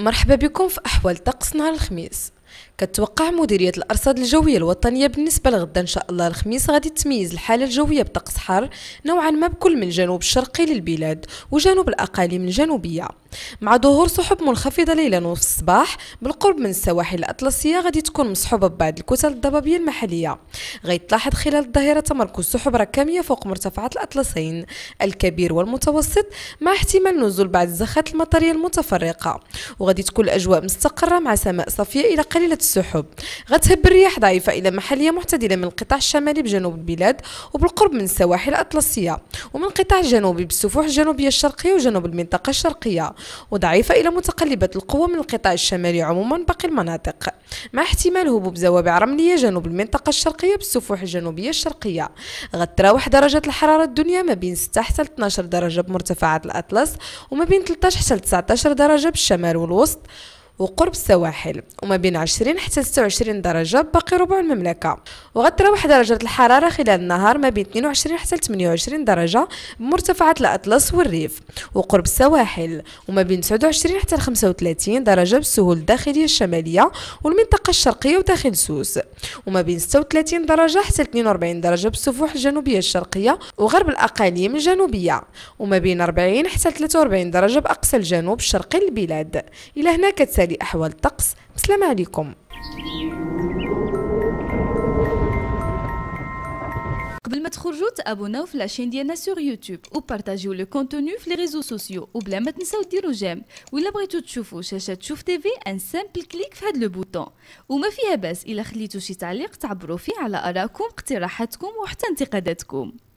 مرحبا بكم في أحوال طقس نهار الخميس كتوقع مديرية الأرصاد الجوية الوطنية بالنسبة لغدا إن شاء الله الخميس غادي تميز الحالة الجوية بطقس حار نوعا ما بكل من الجنوب الشرقي للبلاد وجنوب الأقاليم الجنوبية مع ظهور سحب منخفضة ليلا وفي الصباح بالقرب من السواحل الأطلسية غادي تكون مصحوبة ببعض الكتل الضبابية المحلية غيتلاحظ خلال الظهيرة تمركز سحب ركامية فوق مرتفعات الأطلسين الكبير والمتوسط مع احتمال نزول بعض الزخات المطرية المتفرقة وغادي تكون الأجواء مستقرة مع سماء صافية إلى قليلة السحب غتهب الرياح ضعيفة إلى محلية معتدلة من القطاع الشمالي بجنوب البلاد وبالقرب من السواحل الأطلسية ومن القطاع الجنوبي بالسفوح الجنوبية الشرقية وجنوب المنطقة الشرقية وضعيفة إلى متقلبة القوة من القطاع الشمالي عموما باقي المناطق مع احتمال هبوب زوابع رملية جنوب المنطقة الشرقية بالسفوح الجنوبية الشرقية غتراوح درجات الحرارة الدنيا ما بين 6 حتى 12 درجة بمرتفعات الأطلس وما بين 13 حتى 19 درجة بالشمال والوسط وقرب السواحل وما بين 20 حتى 26 درجة باقي ربع المملكة وغتراوح درجة الحرارة خلال النهار ما بين 22 حتى 28 درجة بمرتفعات الأطلس والريف وقرب السواحل وما بين 29 حتى 35 درجة بالسهول الداخلية الشمالية والمنطقة الشرقية وداخل سوس وما بين 36 درجة حتى 42 درجة بالسفوح الجنوبية الشرقية وغرب الأقاليم الجنوبية وما بين 40 حتى 43 درجة بأقصى الجنوب الشرقي للبلاد إلى هنا كتسالي أحوال الطقس السلام عليكم تخرجوا تابوناو في لاشين ديالنا سور يوتيوب وبارطاجيو لو كونتوني في لي ريزو سوسيو وبلا ما تنساو ديرو جيم ولا بغيتو تشوفوا شاشه تشوف تيفي ان سامبل كليك في هاد لو بوطون وما فيها باس الا خليتو شي تعليق تعبروا فيه على ارائكم اقتراحاتكم وحتى انتقاداتكم